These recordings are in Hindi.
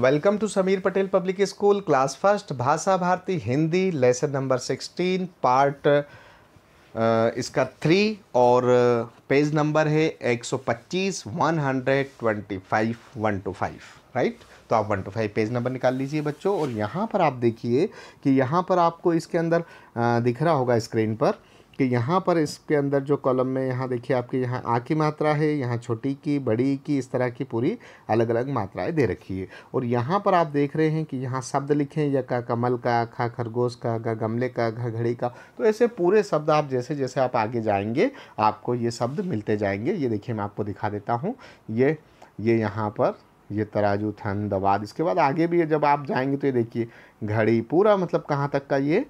Welcome to Sameer Patel public school class first Bhasha Bharati Hindi lesson number sixteen part इसका थ्री और पेज uh, नंबर है एक सौ पच्चीस one hundred twenty five one two five right तो आप one two five page number निकाल लीजिए बच्चों और यहाँ पर आप देखिए कि यहाँ पर आपको इसके अंदर uh, दिख रहा होगा स्क्रीन पर कि यहाँ पर इसके अंदर जो कॉलम में यहाँ देखिए आपके यहाँ आ की मात्रा है यहाँ छोटी की बड़ी की इस तरह की पूरी अलग अलग मात्राएं दे रखी है और यहाँ पर आप देख रहे हैं कि यहाँ शब्द लिखें या का कमल का खा खरगोश का घ गमले का घा घड़ी का तो ऐसे पूरे शब्द आप जैसे जैसे आप आगे जाएंगे आपको ये शब्द मिलते जाएंगे ये देखिए मैं आपको दिखा देता हूँ ये ये यहाँ पर ये तराजू थन दवाद इसके बाद आगे भी जब आप जाएंगे तो ये देखिए घड़ी पूरा मतलब कहाँ तक का ये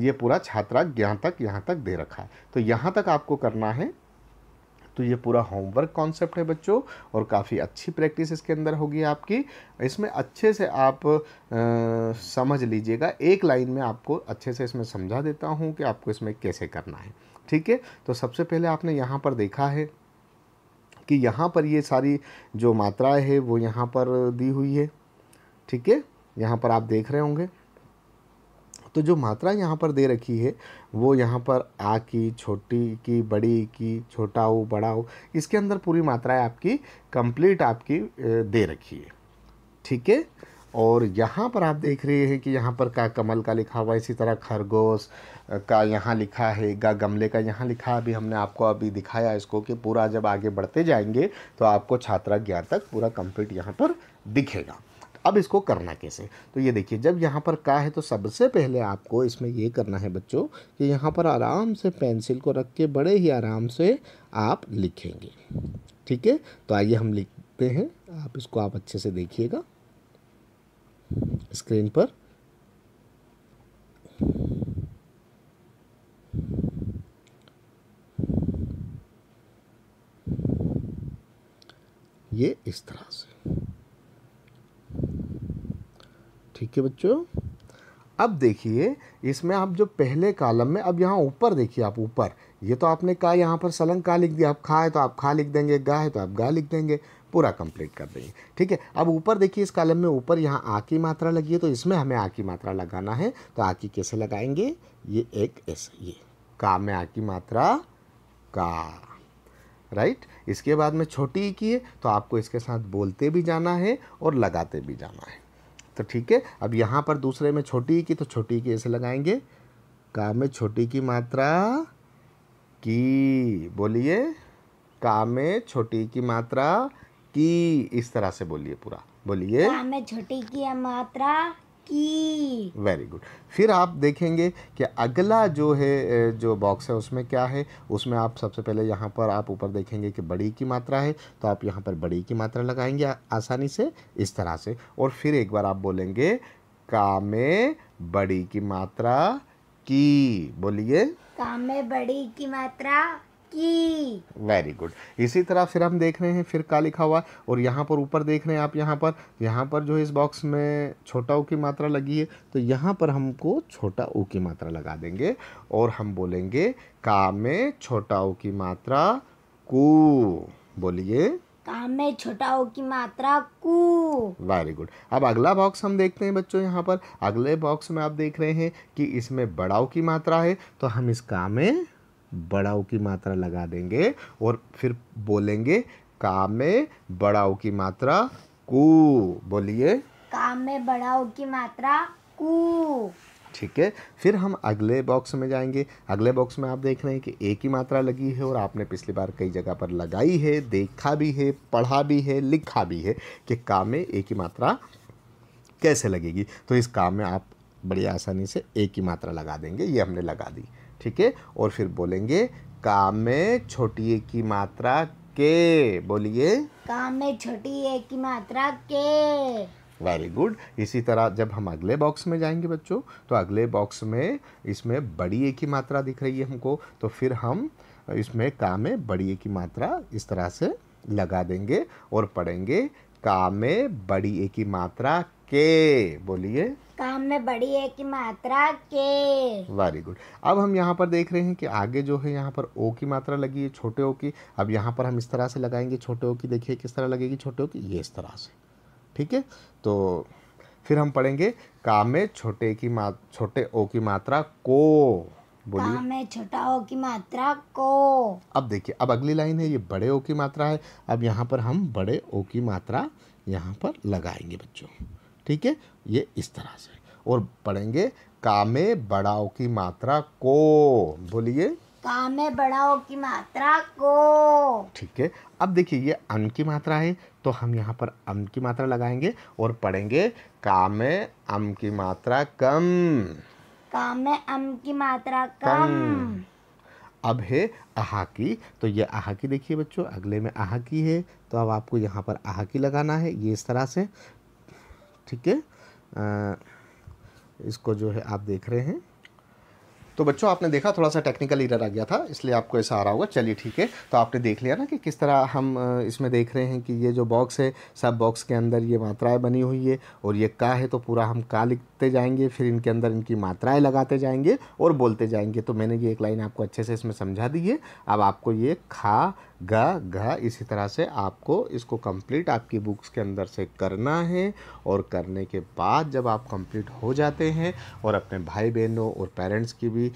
ये पूरा छात्रा यहाँ तक यहाँ तक दे रखा है तो यहाँ तक आपको करना है तो ये पूरा होमवर्क कॉन्सेप्ट है बच्चों और काफ़ी अच्छी प्रैक्टिस इसके अंदर होगी आपकी इसमें अच्छे से आप आ, समझ लीजिएगा एक लाइन में आपको अच्छे से इसमें समझा देता हूँ कि आपको इसमें कैसे करना है ठीक है तो सबसे पहले आपने यहाँ पर देखा है कि यहाँ पर ये सारी जो मात्राएँ है वो यहाँ पर दी हुई है ठीक है यहाँ पर आप देख रहे होंगे तो जो मात्रा यहाँ पर दे रखी है वो यहाँ पर आ की छोटी की बड़ी की छोटा हो बड़ा हो इसके अंदर पूरी मात्राएँ आपकी कंप्लीट आपकी दे रखी है ठीक है और यहाँ पर आप देख रहे हैं कि यहाँ पर का कमल का लिखा हुआ इसी तरह खरगोश का यहाँ लिखा है गा गमले का यहाँ लिखा अभी हमने आपको अभी दिखाया इसको कि पूरा जब आगे बढ़ते जाएंगे तो आपको छात्रा ज्ञान तक पूरा कंप्लीट यहाँ पर दिखेगा अब इसको करना कैसे तो ये देखिए जब यहाँ पर का है तो सबसे पहले आपको इसमें ये करना है बच्चों कि यहाँ पर आराम से पेंसिल को रख के बड़े ही आराम से आप लिखेंगे ठीक है तो आइए हम लिखते हैं आप इसको आप अच्छे से देखिएगा स्क्रीन पर ये इस तरह से ठीक है बच्चों अब देखिए इसमें आप जो पहले कालम में अब यहाँ ऊपर देखिए आप ऊपर ये तो आपने कहा यहाँ पर सलंग का लिख दिया आप खा है तो आप खा लिख देंगे गा है तो आप गा लिख देंगे पूरा कंप्लीट कर देंगे ठीक है अब ऊपर देखिए इस कालम में ऊपर यहाँ आ की मात्रा लगी है तो इसमें हमें आ की मात्रा लगाना है तो आ की कैसे लगाएंगे ये एक ऐसे ये का में आ की मात्रा का राइट इसके बाद में छोटी की है तो आपको इसके साथ बोलते भी जाना है और लगाते भी जाना है तो ठीक है अब यहाँ पर दूसरे में छोटी की तो छोटी की ऐसे लगाएंगे का में छोटी की मात्रा की बोलिए का में छोटी की मात्रा की इस तरह से बोलिए पूरा बोलिए का में छोटी की मात्रा की वेरी गुड फिर आप देखेंगे कि अगला जो है जो बॉक्स है उसमें क्या है उसमें आप सबसे पहले यहाँ पर आप ऊपर देखेंगे कि बड़ी की मात्रा है तो आप यहाँ पर बड़ी की मात्रा लगाएंगे आसानी से इस तरह से और फिर एक बार आप बोलेंगे का में बड़ी की मात्रा की बोलिए का में बड़ी की मात्रा की वेरी गुड इसी तरह फिर हम देख रहे हैं फिर का लिखा हुआ और यहाँ पर ऊपर देख रहे हैं आप यहाँ पर यहाँ पर जो इस बॉक्स में छोटा ऊ की मात्रा लगी है तो यहाँ पर हमको छोटा ऊ की मात्रा लगा देंगे और हम बोलेंगे का में छोटा ऊ की मात्रा कु बोलिए का में छोटा ऊ की मात्रा कु वेरी गुड अब अगला बॉक्स हम देखते हैं बच्चों यहाँ पर अगले बॉक्स में आप देख रहे हैं कि इसमें बड़ाओ की मात्रा है तो हम इस का में बड़ाऊ की मात्रा लगा देंगे और फिर बोलेंगे का में बड़ाऊ की मात्रा कु बोलिए का में बड़ाऊ की मात्रा कु ठीक है फिर हम अगले बॉक्स में जाएंगे अगले बॉक्स में आप देख रहे हैं कि ए की मात्रा लगी है और आपने पिछली बार कई जगह पर लगाई है देखा भी है पढ़ा भी है लिखा भी है कि काम में ए की मात्रा कैसे लगेगी तो इस काम में आप बड़ी आसानी से ए की मात्रा लगा देंगे ये हमने लगा दी ठीक है और फिर बोलेंगे काम में छोटी ए की मात्रा के बोलिए काम में छोटी ए की मात्रा के वेरी गुड इसी तरह जब हम अगले बॉक्स में जाएंगे बच्चों तो अगले बॉक्स में इसमें बड़ी ए की मात्रा दिख रही है हमको तो फिर हम इसमें का में बड़ी ए की मात्रा इस तरह से लगा देंगे और पढ़ेंगे का में बड़ी ए की मात्रा के बोलिए काम में बड़ी है की मात्रा के वेरी गुड अब हम यहाँ पर देख रहे हैं कि आगे जो है यहाँ पर ओ की मात्रा लगी है छोटे ओ की अब यहाँ पर हम इस तरह से लगाएंगे छोटे ओ की देखिए किस तरह लगेगी छोटे ओ की ये इस तरह से ठीक है तो फिर हम पढ़ेंगे काम में छोटे की मात्रा छोटे ओ की मात्रा को बोलिए में छोटा ओ की मात्रा को अब देखिए अब अगली लाइन है ये बड़े ओ की मात्रा है अब यहाँ पर हम बड़े ओ की मात्रा यहाँ पर लगाएंगे बच्चों ठीक है ये इस तरह से और पढ़ेंगे कामे बढ़ाओ की मात्रा को बोलिए कामे बढ़ाओ की मात्रा को ठीक है अब देखिए ये अन की मात्रा है तो हम यहाँ पर अम की मात्रा लगाएंगे और पढ़ेंगे कामे अम की मात्रा कम कामे अम की मात्रा कम, कम। अब है आहा की तो ये आहा की देखिए बच्चों अगले में आहा की है तो अब आपको यहाँ पर आहा की लगाना है ये इस तरह से ठीक है इसको जो है आप देख रहे हैं तो बच्चों आपने देखा थोड़ा सा टेक्निकल इरर आ गया था इसलिए आपको ऐसा आ रहा होगा चलिए ठीक है तो आपने देख लिया ना कि किस तरह हम इसमें देख रहे हैं कि ये जो बॉक्स है सब बॉक्स के अंदर ये मात्राएं बनी हुई है और ये का है तो पूरा हम का लिखते जाएंगे फिर इनके अंदर इनकी मात्राएं लगाते जाएंगे और बोलते जाएंगे तो मैंने ये एक लाइन आपको अच्छे से इसमें समझा दी है अब आपको ये खा गा घा इसी तरह से आपको इसको कंप्लीट आपकी बुक्स के अंदर से करना है और करने के बाद जब आप कंप्लीट हो जाते हैं और अपने भाई बहनों और पेरेंट्स की भी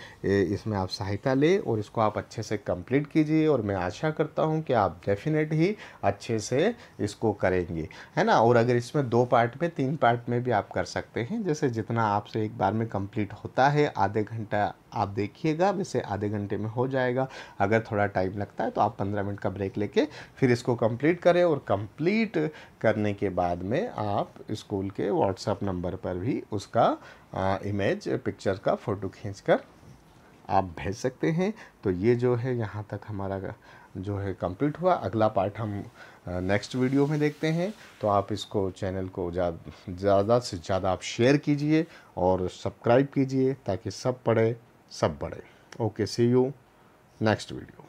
इसमें आप सहायता लें और इसको आप अच्छे से कंप्लीट कीजिए और मैं आशा करता हूँ कि आप डेफिनेट ही अच्छे से इसको करेंगे है ना और अगर इसमें दो पार्ट में तीन पार्ट में भी आप कर सकते हैं जैसे जितना आपसे एक बार में कम्प्लीट होता है आधे घंटा आप देखिएगा वैसे आधे घंटे में हो जाएगा अगर थोड़ा टाइम लगता है तो आप पंद्रह मिनट का ब्रेक लेके फिर इसको कंप्लीट करें और कंप्लीट करने के बाद में आप स्कूल के व्हाट्सएप नंबर पर भी उसका आ, इमेज पिक्चर का फ़ोटो खींच कर आप भेज सकते हैं तो ये जो है यहाँ तक हमारा जो है कंप्लीट हुआ अगला पार्ट हम नेक्स्ट वीडियो में देखते हैं तो आप इसको चैनल को ज़्यादा से ज़्यादा आप शेयर कीजिए और सब्सक्राइब कीजिए ताकि सब पढ़े सब बढ़े okay see you next video